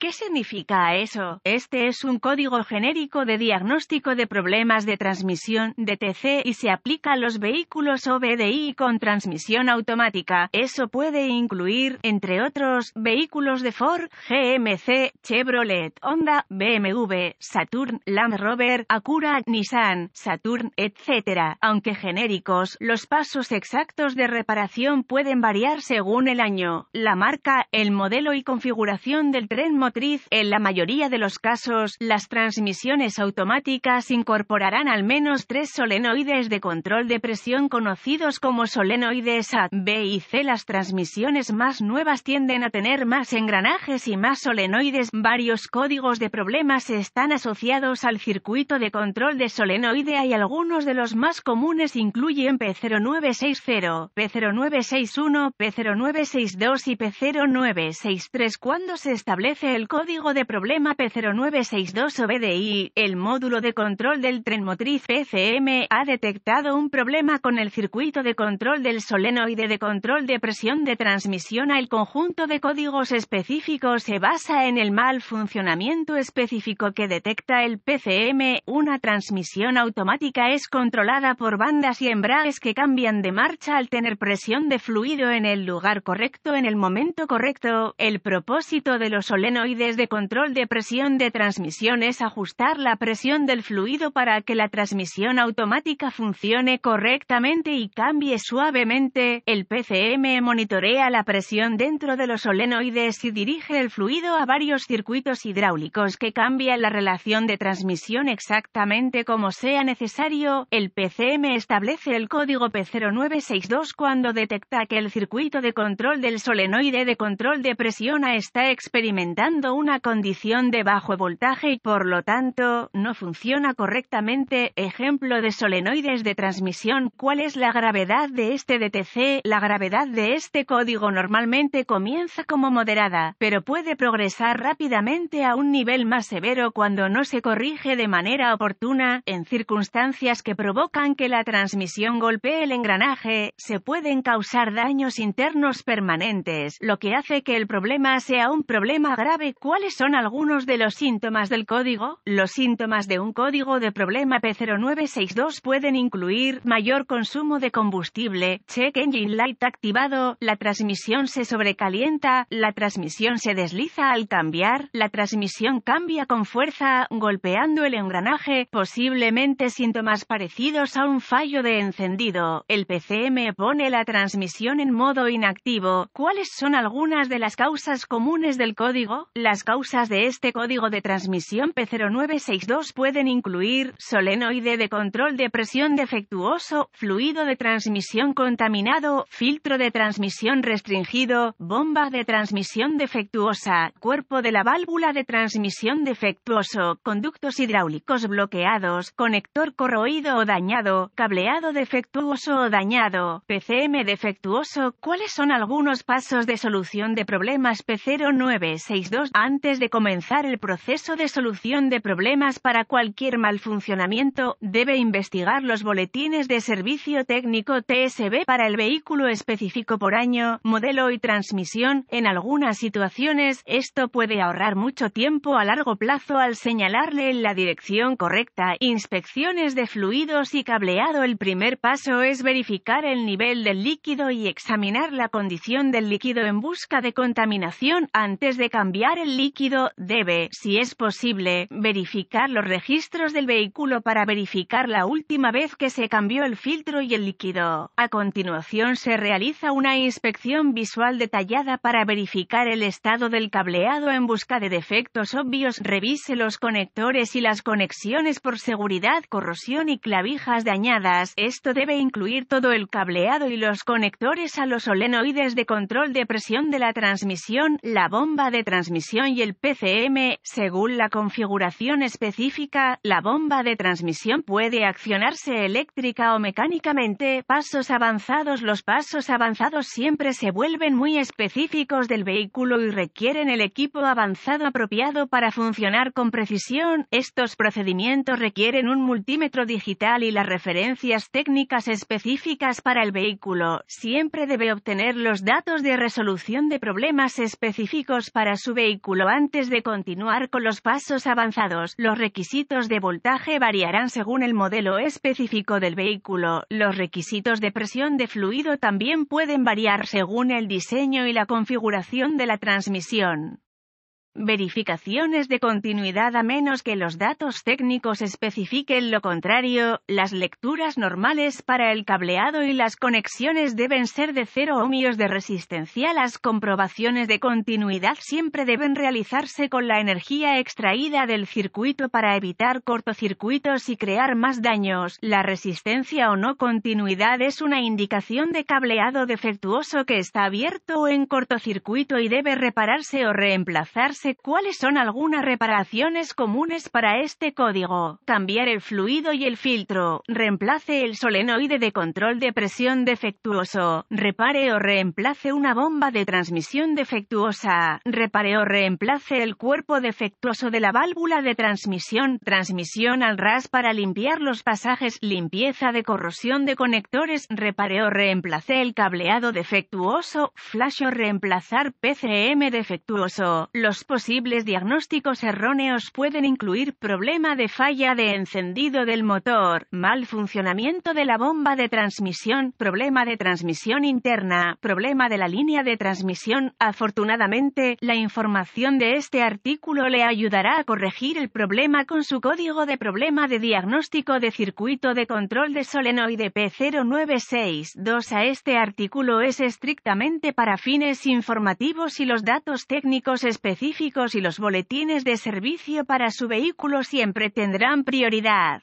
¿Qué significa eso? Este es un código genérico de diagnóstico de problemas de transmisión DTC y se aplica a los vehículos OBDI con transmisión automática. Eso puede incluir, entre otros, vehículos de Ford, GMC, Chevrolet, Honda, BMW, Saturn, Land Rover, Acura, Nissan, Saturn, etc. Aunque genéricos, los pasos exactos de reparación pueden variar según el año, la marca, el modelo y configuración del tren motor en la mayoría de los casos, las transmisiones automáticas incorporarán al menos tres solenoides de control de presión conocidos como solenoides A, B y C. Las transmisiones más nuevas tienden a tener más engranajes y más solenoides. Varios códigos de problemas están asociados al circuito de control de solenoide y algunos de los más comunes incluyen P0960, P0961, P0962 y P0963. Cuando se establece el el código de problema P0962OBDI, el módulo de control del tren motriz PCM ha detectado un problema con el circuito de control del solenoide de control de presión de transmisión. El conjunto de códigos específicos se basa en el mal funcionamiento específico que detecta el PCM. Una transmisión automática es controlada por bandas y embragues que cambian de marcha al tener presión de fluido en el lugar correcto en el momento correcto. El propósito de los solenoides desde de control de presión de transmisión es ajustar la presión del fluido para que la transmisión automática funcione correctamente y cambie suavemente. El PCM monitorea la presión dentro de los solenoides y dirige el fluido a varios circuitos hidráulicos que cambian la relación de transmisión exactamente como sea necesario. El PCM establece el código P0962 cuando detecta que el circuito de control del solenoide de control de presión A está experimentando una condición de bajo voltaje y por lo tanto no funciona correctamente. Ejemplo de solenoides de transmisión. ¿Cuál es la gravedad de este DTC? La gravedad de este código normalmente comienza como moderada, pero puede progresar rápidamente a un nivel más severo cuando no se corrige de manera oportuna, en circunstancias que provocan que la transmisión golpee el engranaje, se pueden causar daños internos permanentes, lo que hace que el problema sea un problema grave cuáles son algunos de los síntomas del código. Los síntomas de un código de problema P0962 pueden incluir mayor consumo de combustible, check engine light activado, la transmisión se sobrecalienta, la transmisión se desliza al cambiar, la transmisión cambia con fuerza, golpeando el engranaje, posiblemente síntomas parecidos a un fallo de encendido. El PCM pone la transmisión en modo inactivo. ¿Cuáles son algunas de las causas comunes del código? Las causas de este código de transmisión P0962 pueden incluir solenoide de control de presión defectuoso, fluido de transmisión contaminado, filtro de transmisión restringido, bomba de transmisión defectuosa, cuerpo de la válvula de transmisión defectuoso, conductos hidráulicos bloqueados, conector corroído o dañado, cableado defectuoso o dañado, PCM defectuoso. ¿Cuáles son algunos pasos de solución de problemas P0962? antes de comenzar el proceso de solución de problemas para cualquier mal funcionamiento, debe investigar los boletines de servicio técnico TSB para el vehículo específico por año, modelo y transmisión. En algunas situaciones, esto puede ahorrar mucho tiempo a largo plazo al señalarle en la dirección correcta. Inspecciones de fluidos y cableado. El primer paso es verificar el nivel del líquido y examinar la condición del líquido en busca de contaminación antes de cambiar el líquido debe, si es posible, verificar los registros del vehículo para verificar la última vez que se cambió el filtro y el líquido. A continuación se realiza una inspección visual detallada para verificar el estado del cableado en busca de defectos obvios. Revise los conectores y las conexiones por seguridad, corrosión y clavijas dañadas. Esto debe incluir todo el cableado y los conectores a los solenoides de control de presión de la transmisión, la bomba de transmisión y el PCM, según la configuración específica, la bomba de transmisión puede accionarse eléctrica o mecánicamente. Pasos avanzados Los pasos avanzados siempre se vuelven muy específicos del vehículo y requieren el equipo avanzado apropiado para funcionar con precisión. Estos procedimientos requieren un multímetro digital y las referencias técnicas específicas para el vehículo. Siempre debe obtener los datos de resolución de problemas específicos para su vehículo antes de continuar con los pasos avanzados. Los requisitos de voltaje variarán según el modelo específico del vehículo. Los requisitos de presión de fluido también pueden variar según el diseño y la configuración de la transmisión. Verificaciones de continuidad a menos que los datos técnicos especifiquen lo contrario, las lecturas normales para el cableado y las conexiones deben ser de 0 ohmios de resistencia. Las comprobaciones de continuidad siempre deben realizarse con la energía extraída del circuito para evitar cortocircuitos y crear más daños. La resistencia o no continuidad es una indicación de cableado defectuoso que está abierto o en cortocircuito y debe repararse o reemplazarse cuáles son algunas reparaciones comunes para este código. Cambiar el fluido y el filtro. Reemplace el solenoide de control de presión defectuoso. Repare o reemplace una bomba de transmisión defectuosa. Repare o reemplace el cuerpo defectuoso de la válvula de transmisión. Transmisión al ras para limpiar los pasajes. Limpieza de corrosión de conectores. Repare o reemplace el cableado defectuoso. Flash o reemplazar PCM defectuoso. Los posibles diagnósticos erróneos pueden incluir problema de falla de encendido del motor, mal funcionamiento de la bomba de transmisión, problema de transmisión interna, problema de la línea de transmisión. Afortunadamente, la información de este artículo le ayudará a corregir el problema con su código de problema de diagnóstico de circuito de control de solenoide P0962. A este artículo es estrictamente para fines informativos y los datos técnicos específicos y los boletines de servicio para su vehículo siempre tendrán prioridad.